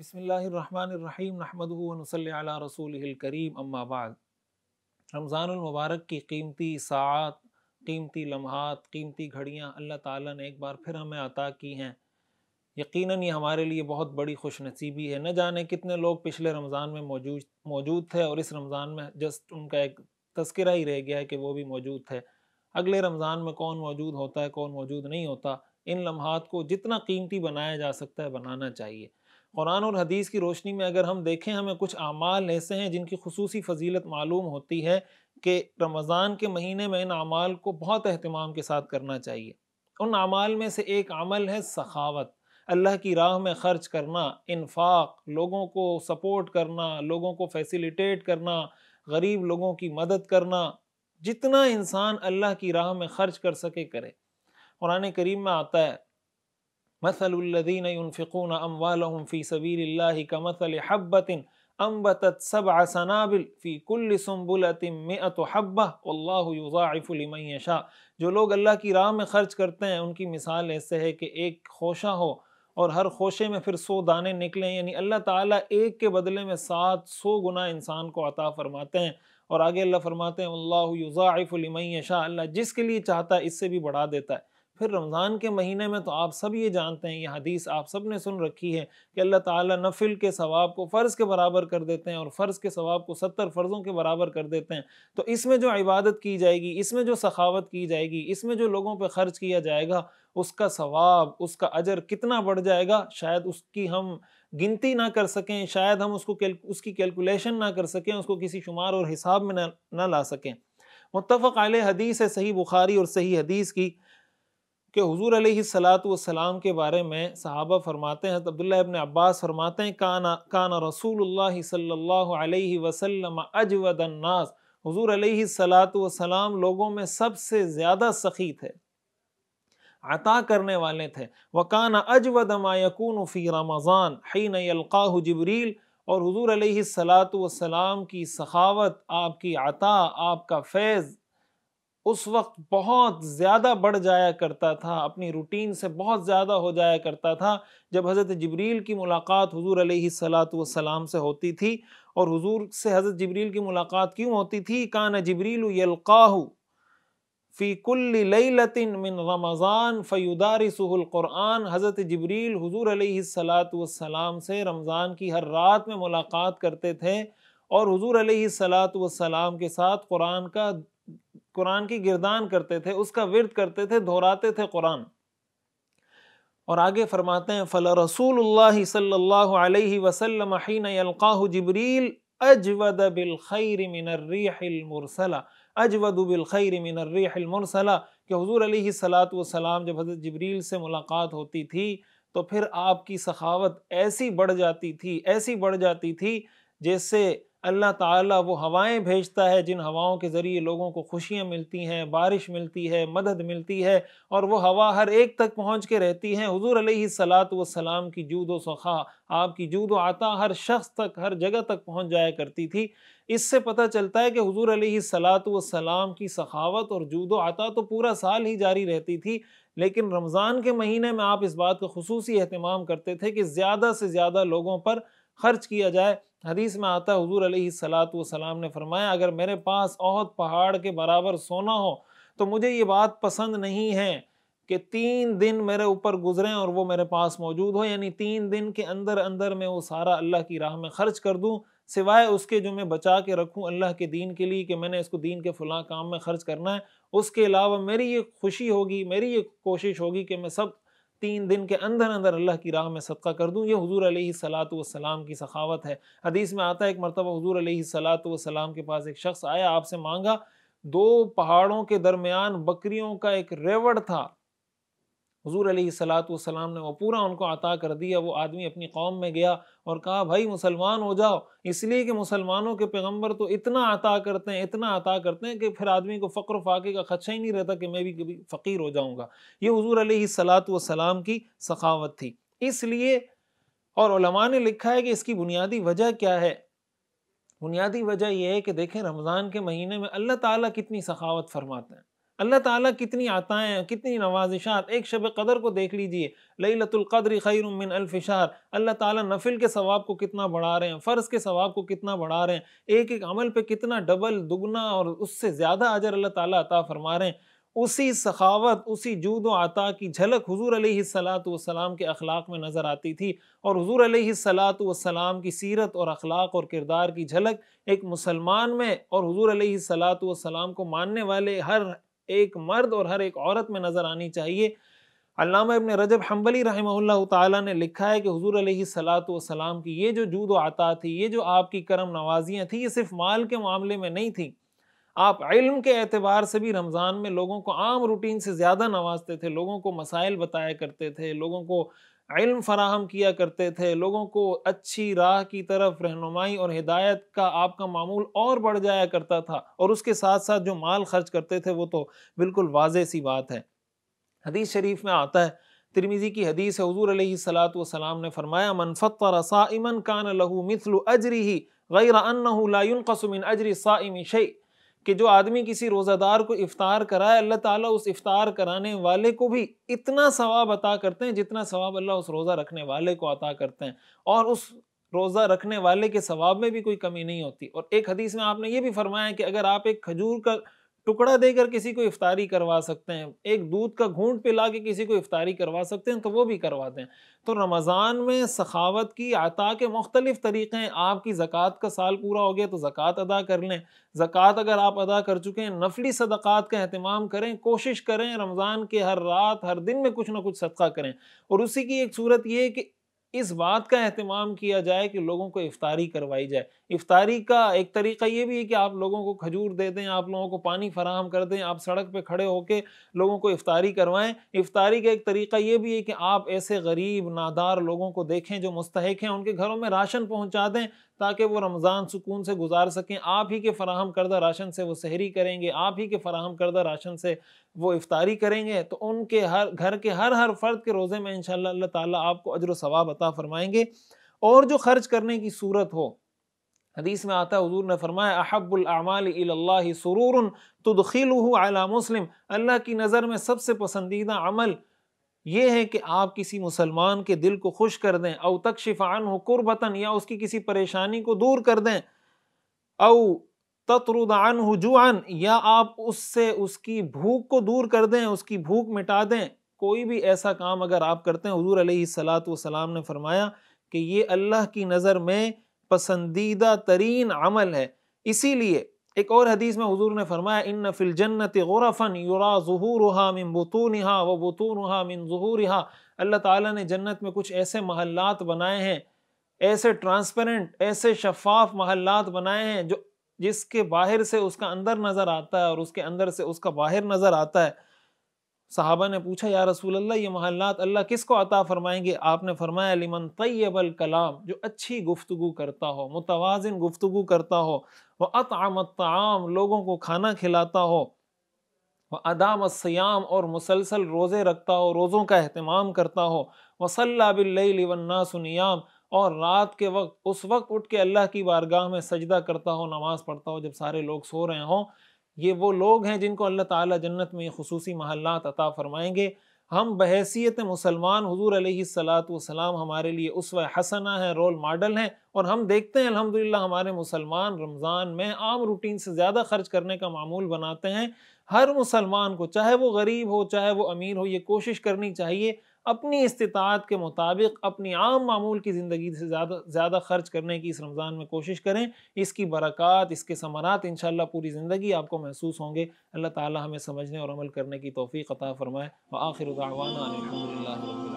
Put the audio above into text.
بسم اللہ الرحمن الرحیم نحمد صلی اللہ رسول الکریم اما بعد رمضان المبارک کی قیمتی ساعات قیمتی لمحات قیمتی گھڑیاں اللہ تعالیٰ نے ایک بار پھر ہمیں عطا کی ہیں یقیناً یہ ہمارے لیے بہت بڑی خوش نصیبی ہے نہ جانے کتنے لوگ پچھلے رمضان میں موجود موجود تھے اور اس رمضان میں جسٹ ان کا ایک تذکرہ ہی رہ گیا ہے کہ وہ بھی موجود تھے اگلے رمضان میں کون موجود ہوتا ہے کون موجود نہیں ہوتا ان لمحات کو جتنا قیمتی بنایا جا سکتا ہے بنانا چاہیے قرآن اور حدیث کی روشنی میں اگر ہم دیکھیں ہمیں کچھ اعمال ایسے ہیں جن کی خصوصی فضیلت معلوم ہوتی ہے کہ رمضان کے مہینے میں ان اعمال کو بہت اہتمام کے ساتھ کرنا چاہیے ان اعمال میں سے ایک عمل ہے سخاوت اللہ کی راہ میں خرچ کرنا انفاق لوگوں کو سپورٹ کرنا لوگوں کو فیسیلیٹیٹ کرنا غریب لوگوں کی مدد کرنا جتنا انسان اللہ کی راہ میں خرچ کر سکے کرے قرآن کریم میں آتا ہے مثل الذين ينفقون في سبيل الله كمثل حبة سبع سنابل في كل سنبلة مئة حبة والله يضاعف لمن يشاء جو لوگ اللہ کی راہ میں خرچ کرتے ہیں ان کی مثال ایسے ہے کہ ایک خوشہ ہو اور ہر خوشے میں پھر سو دانے نکلیں یعنی اللہ تعالیٰ ایک کے بدلے میں سات سو گنا انسان کو عطا فرماتے ہیں اور آگے اللہ فرماتے ہیں اللہ یضاعف لمن یشاء اللہ جس کے لیے چاہتا ہے اس سے بھی بڑھا دیتا ہے پھر رمضان کے مہینے میں تو آپ سب یہ جانتے ہیں یہ حدیث آپ سب نے سن رکھی ہے کہ اللہ تعالیٰ نفل کے ثواب کو فرض کے برابر کر دیتے ہیں اور فرض کے ثواب کو ستر فرضوں کے برابر کر دیتے ہیں تو اس میں جو عبادت کی جائے گی اس میں جو سخاوت کی جائے گی اس میں جو لوگوں پہ خرچ کیا جائے گا اس کا ثواب اس کا اجر کتنا بڑھ جائے گا شاید اس کی ہم گنتی نہ کر سکیں شاید ہم اس کو اس کی کیلکولیشن نہ کر سکیں اس کو کسی شمار اور حساب میں نہ نہ لا سکیں متفق علیہ حدیث ہے صحیح بخاری اور صحیح حدیث کی کہ حضور علیہ السلام کے بارے میں صحابہ فرماتے ہیں عبداللہ ابن عباس فرماتے ہیں کان کانا رسول اللہ صلی اللہ علیہ وسلم اجود الناس حضور علیہ السلام لوگوں میں سب سے زیادہ سخی تھے عطا کرنے والے تھے وہ أَجْوَدَ مَا يَكُونُ فِي فی حِينَ يَلْقَاهُ حلقا اور حضور علیہ السلام کی سخاوت آپ کی عطا آپ کا فیض اس وقت بہت زیادہ بڑھ جایا کرتا تھا اپنی روٹین سے بہت زیادہ ہو جایا کرتا تھا جب حضرت جبریل کی ملاقات حضور علیہ صلاط والسلام السلام سے ہوتی تھی اور حضور سے حضرت جبریل کی ملاقات کیوں ہوتی تھی کان جبریل یلقاہ فی کل لیلت من رمضان فیدارسہ القرآن حضرت جبریل حضور علیہ صلاط والسلام السلام سے رمضان کی ہر رات میں ملاقات کرتے تھے اور حضور علیہ صلاط والسلام السلام کے ساتھ قرآن کا قرآن کی گردان کرتے تھے اس کا ورد کرتے تھے دھوراتے تھے قرآن اور آگے فرماتے ہیں فل رسول اللہ صلی اللہ علیہ وسلم حین القاہ جبریل اجود بالخیر من الریح المرسلا اجود بالخیر من الریح المرسلا کہ حضور علیہ السلات والسلام جب حضرت جبریل سے ملاقات ہوتی تھی تو پھر آپ کی سخاوت ایسی بڑھ جاتی تھی ایسی بڑھ جاتی تھی جیسے اللہ تعالیٰ وہ ہوائیں بھیجتا ہے جن ہواؤں کے ذریعے لوگوں کو خوشیاں ملتی ہیں بارش ملتی ہے مدد ملتی ہے اور وہ ہوا ہر ایک تک پہنچ کے رہتی ہیں حضور علیہ صلاۃ و کی جود و سخا آپ کی جود و عطا ہر شخص تک ہر جگہ تک پہنچ جایا کرتی تھی اس سے پتہ چلتا ہے کہ حضور علیہ صلاۃ و کی سخاوت اور جود و عطا تو پورا سال ہی جاری رہتی تھی لیکن رمضان کے مہینے میں آپ اس بات کا خصوصی اہتمام کرتے تھے کہ زیادہ سے زیادہ لوگوں پر خرچ کیا جائے حدیث میں آتا ہے حضور علیہ السلاط وسلام نے فرمایا اگر میرے پاس عہد پہاڑ کے برابر سونا ہو تو مجھے یہ بات پسند نہیں ہے کہ تین دن میرے اوپر گزریں اور وہ میرے پاس موجود ہو یعنی تین دن کے اندر اندر میں وہ سارا اللہ کی راہ میں خرچ کر دوں سوائے اس کے جو میں بچا کے رکھوں اللہ کے دین کے لیے کہ میں نے اس کو دین کے فلاں کام میں خرچ کرنا ہے اس کے علاوہ میری یہ خوشی ہوگی میری یہ کوشش ہوگی کہ میں سب تین دن کے اندر اندر اللہ کی راہ میں صدقہ کر دوں یہ حضور علیہ صلاۃ والسلام کی سخاوت ہے حدیث میں آتا ہے ایک مرتبہ حضور علیہ صلاۃ والسلام کے پاس ایک شخص آیا آپ سے مانگا دو پہاڑوں کے درمیان بکریوں کا ایک ریوڑ تھا حضور علیہ صلاحت والسلام نے وہ پورا ان کو عطا کر دیا وہ آدمی اپنی قوم میں گیا اور کہا بھائی مسلمان ہو جاؤ اس لیے کہ مسلمانوں کے پیغمبر تو اتنا عطا کرتے ہیں اتنا عطا کرتے ہیں کہ پھر آدمی کو فقر و فاقے کا خدشہ ہی نہیں رہتا کہ میں بھی کبھی فقیر ہو جاؤں گا یہ حضور علیہ صلاط والسلام کی سخاوت تھی اس لیے اور علماء نے لکھا ہے کہ اس کی بنیادی وجہ کیا ہے بنیادی وجہ یہ ہے کہ دیکھیں رمضان کے مہینے میں اللہ تعالیٰ کتنی سخاوت فرماتے ہیں اللہ تعالیٰ کتنی عطائیں کتنی نوازشات ایک شب قدر کو دیکھ لیجئے لیلت القدر خیر من الف شہر اللہ تعالیٰ نفل کے ثواب کو کتنا بڑھا رہے ہیں فرض کے ثواب کو کتنا بڑھا رہے ہیں ایک ایک عمل پہ کتنا ڈبل دگنا اور اس سے زیادہ اجر اللہ تعالیٰ عطا فرما رہے ہیں اسی سخاوت اسی جود و عطا کی جھلک حضور علیہ صلاط والسلام السلام کے اخلاق میں نظر آتی تھی اور حضور علیہ صلاط والسلام السلام کی سیرت اور اخلاق اور کردار کی جھلک ایک مسلمان میں اور حضور علیہ صلاط والسلام السلام کو ماننے والے ہر ایک مرد اور ہر ایک عورت میں نظر آنی چاہیے علامہ ابن رجب حنبلی رحمہ اللہ نے لکھا ہے کہ حضور علیہ سلاۃ والسلام کی یہ جو جود و عطا تھی یہ جو آپ کی کرم نوازیاں تھیں یہ صرف مال کے معاملے میں نہیں تھی آپ علم کے اعتبار سے بھی رمضان میں لوگوں کو عام روٹین سے زیادہ نوازتے تھے لوگوں کو مسائل بتایا کرتے تھے لوگوں کو علم فراہم کیا کرتے تھے لوگوں کو اچھی راہ کی طرف رہنمائی اور ہدایت کا آپ کا معمول اور بڑھ جایا کرتا تھا اور اس کے ساتھ ساتھ جو مال خرچ کرتے تھے وہ تو بالکل واضح سی بات ہے حدیث شریف میں آتا ہے ترمیزی کی حدیث حضور علیہ السلام والسلام نے فرمایا من من فطر کان مثل غیر لا کہ جو آدمی کسی روزہ دار کو افطار کرائے اللہ تعالیٰ اس افطار کرانے والے کو بھی اتنا ثواب عطا کرتے ہیں جتنا ثواب اللہ اس روزہ رکھنے والے کو عطا کرتے ہیں اور اس روزہ رکھنے والے کے ثواب میں بھی کوئی کمی نہیں ہوتی اور ایک حدیث میں آپ نے یہ بھی فرمایا کہ اگر آپ ایک کھجور کا ٹکڑا دے کر کسی کو افطاری کروا سکتے ہیں ایک دودھ کا گھونٹ پلا کے کسی کو افطاری کروا سکتے ہیں تو وہ بھی کرواتے ہیں تو رمضان میں سخاوت کی عطا کے مختلف طریقے ہیں آپ کی زکوٰۃ کا سال پورا ہو گیا تو زکوٰۃ ادا کر لیں زکوٰۃ اگر آپ ادا کر چکے ہیں نفلی صدقات کا اہتمام کریں کوشش کریں رمضان کے ہر رات ہر دن میں کچھ نہ کچھ صدقہ کریں اور اسی کی ایک صورت یہ ہے کہ اس بات کا اہتمام کیا جائے کہ لوگوں کو افطاری کروائی جائے افطاری کا ایک طریقہ یہ بھی ہے کہ آپ لوگوں کو کھجور دے دیں آپ لوگوں کو پانی فراہم کر دیں آپ سڑک پہ کھڑے ہو کے لوگوں کو افطاری کروائیں افطاری کا ایک طریقہ یہ بھی ہے کہ آپ ایسے غریب نادار لوگوں کو دیکھیں جو مستحق ہیں ان کے گھروں میں راشن پہنچا دیں تاکہ وہ رمضان سکون سے گزار سکیں آپ ہی کے فراہم کردہ راشن سے وہ سحری کریں گے آپ ہی کے فراہم کردہ راشن سے وہ افطاری کریں گے تو ان کے ہر گھر کے ہر ہر فرد کے روزے میں انشاءاللہ اللہ تعالیٰ آپ کو اجر و ثواب عطا فرمائیں گے اور جو خرچ کرنے کی صورت ہو حدیث میں آتا ہے حضور نے فرمایا احب مسلم اللہ کی نظر میں سب سے پسندیدہ عمل یہ ہے کہ آپ کسی مسلمان کے دل کو خوش کر دیں او تک قربتن یا اس کی کسی پریشانی کو دور کر دیں او تطرد عنہ جان یا آپ اس سے اس کی بھوک کو دور کر دیں اس کی بھوک مٹا دیں کوئی بھی ایسا کام اگر آپ کرتے ہیں حضور علیہ السلام نے فرمایا کہ یہ اللہ کی نظر میں پسندیدہ ترین عمل ہے اسی لیے ایک اور حدیث میں حضور نے فرمایا ان فل جنت یورا فن من بطونها و بطونها من ظہورها اللہ تعالیٰ نے جنت میں کچھ ایسے محلات بنائے ہیں ایسے ٹرانسپیرنٹ ایسے شفاف محلات بنائے ہیں جو جس کے باہر سے اس کا اندر نظر آتا ہے اور اس کے اندر سے اس کا باہر نظر آتا ہے صحابہ نے پوچھا یا رسول اللہ یہ محلات اللہ کس کو عطا فرمائیں گے آپ نے فرمایا لمن طیب الکلام جو اچھی گفتگو کرتا ہو متوازن گفتگو کرتا ہو الطعام لوگوں کو کھانا کھلاتا ہو وہ ادام السیام اور مسلسل روزے رکھتا ہو روزوں کا اہتمام کرتا ہو و باللیل والناس نیام اور رات کے وقت اس وقت اٹھ کے اللہ کی بارگاہ میں سجدہ کرتا ہو نماز پڑھتا ہو جب سارے لوگ سو رہے ہوں یہ وہ لوگ ہیں جن کو اللہ تعالیٰ جنت میں خصوصی محلات عطا فرمائیں گے ہم بحیثیت مسلمان حضور علیہ السلاۃ والسلام ہمارے لیے اسوہ حسنہ ہیں رول ماڈل ہیں اور ہم دیکھتے ہیں الحمدللہ ہمارے مسلمان رمضان میں عام روٹین سے زیادہ خرچ کرنے کا معمول بناتے ہیں ہر مسلمان کو چاہے وہ غریب ہو چاہے وہ امیر ہو یہ کوشش کرنی چاہیے اپنی استطاعت کے مطابق اپنی عام معمول کی زندگی سے زیادہ زیادہ خرچ کرنے کی اس رمضان میں کوشش کریں اس کی برکات اس کے ثمرات انشاءاللہ پوری زندگی آپ کو محسوس ہوں گے اللہ تعالی ہمیں سمجھنے اور عمل کرنے کی توفیق عطا فرمائے وآخر دعوانا الحمدللہ رب